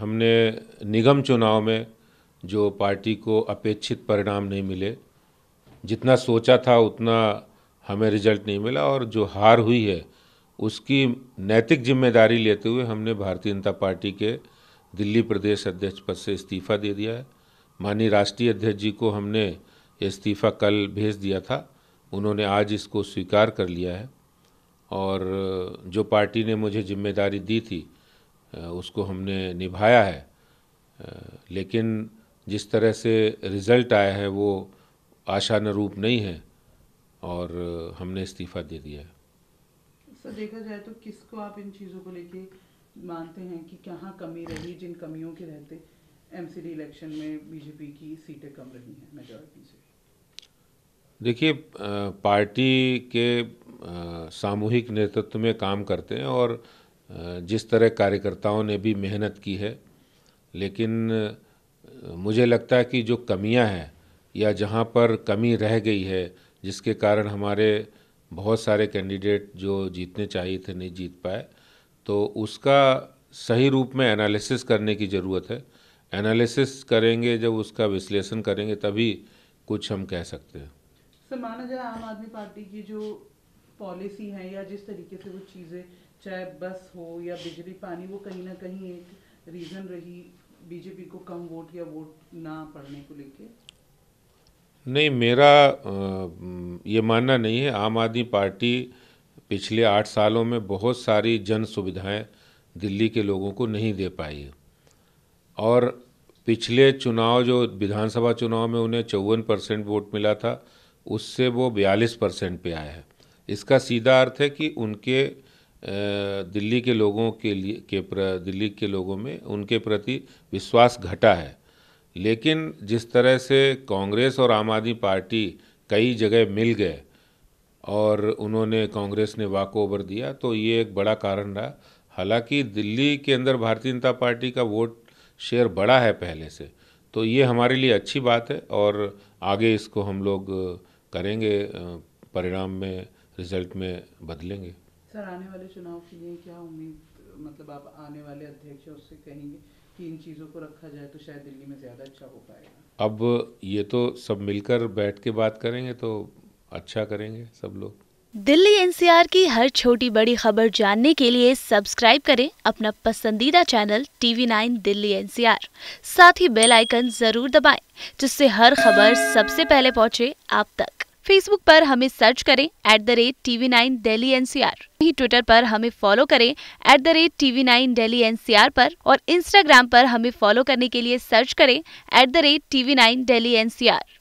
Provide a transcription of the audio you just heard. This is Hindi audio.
हमने निगम चुनाव में जो पार्टी को अपेक्षित परिणाम नहीं मिले जितना सोचा था उतना हमें रिजल्ट नहीं मिला और जो हार हुई है उसकी नैतिक जिम्मेदारी लेते हुए हमने भारतीय जनता पार्टी के दिल्ली प्रदेश अध्यक्ष पद से इस्तीफ़ा दे दिया है माननीय राष्ट्रीय अध्यक्ष जी को हमने इस्तीफ़ा कल भेज दिया था उन्होंने आज इसको स्वीकार कर लिया है और जो पार्टी ने मुझे जिम्मेदारी दी थी उसको हमने निभाया है लेकिन जिस तरह से रिज़ल्ट आया है वो आशानुरूप नहीं है और हमने इस्तीफ़ा दे दिया है सर देखा जाए तो किसको आप इन चीज़ों को लेके मानते हैं कि कहाँ कमी रही जिन कमियों के रहते एमसीडी इलेक्शन में बीजेपी की सीटें कम रही हैं मेजोरिटी से देखिए पार्टी के सामूहिक नेतृत्व में काम करते हैं और जिस तरह कार्यकर्ताओं ने भी मेहनत की है लेकिन मुझे लगता है कि जो कमियां हैं या जहां पर कमी रह गई है जिसके कारण हमारे बहुत सारे कैंडिडेट जो जीतने चाहिए थे नहीं जीत पाए तो उसका सही रूप में एनालिसिस करने की ज़रूरत है एनालिसिस करेंगे जब उसका विश्लेषण करेंगे तभी कुछ हम कह सकते हैं सर माना जाए आम आदमी पार्टी की जो पॉलिसी है या जिस तरीके से वो चीज़ें चाहे बस हो या बिजली पानी वो कहीं ना कहीं एक रीज़न रही बीजेपी को कम वोट या वोट ना पड़ने को लेके नहीं मेरा ये मानना नहीं है आम आदमी पार्टी पिछले आठ सालों में बहुत सारी जन सुविधाएं दिल्ली के लोगों को नहीं दे पाई है और पिछले चुनाव जो विधानसभा चुनाव में उन्हें चौवन परसेंट वोट मिला था उससे वो बयालीस परसेंट पे आया है इसका सीधा अर्थ है कि उनके दिल्ली के लोगों के लिए के प्र दिल्ली के लोगों में उनके प्रति विश्वास घटा है लेकिन जिस तरह से कांग्रेस और आम आदमी पार्टी कई जगह मिल गए और उन्होंने कांग्रेस ने वाक ओवर दिया तो ये एक बड़ा कारण रहा हालांकि दिल्ली के अंदर भारतीय जनता पार्टी का वोट शेयर बड़ा है पहले से तो ये हमारे लिए अच्छी बात है और आगे इसको हम लोग करेंगे परिणाम में रिजल्ट में बदलेंगे सर आने वाले चुनाव के लिए क्या उम्मीद मतलब आप आने वाले अध्यक्ष उससे कहेंगे कि इन चीज़ों को रखा जाए तो शायद दिल्ली में ज़्यादा अच्छा हो पाएगा अब ये तो सब मिलकर बैठ के बात करेंगे तो अच्छा करेंगे सब लोग दिल्ली एनसीआर की हर छोटी बड़ी खबर जानने के लिए सब्सक्राइब करें अपना पसंदीदा channel TV nine Delhi NCR साथ ही बेल आइकन जरूर दबाएं जिससे हर खबर सबसे पहले पहुंचे आप तक फेसबुक पर हमें सर्च करें at the rate TV nine Delhi NCR ही ट्विटर पर हमें फॉलो करें at the rate TV nine Delhi NCR पर और इंस्टाग्राम पर हमें फॉलो करने के लिए सर्च करें at the rate TV nine Delhi NCR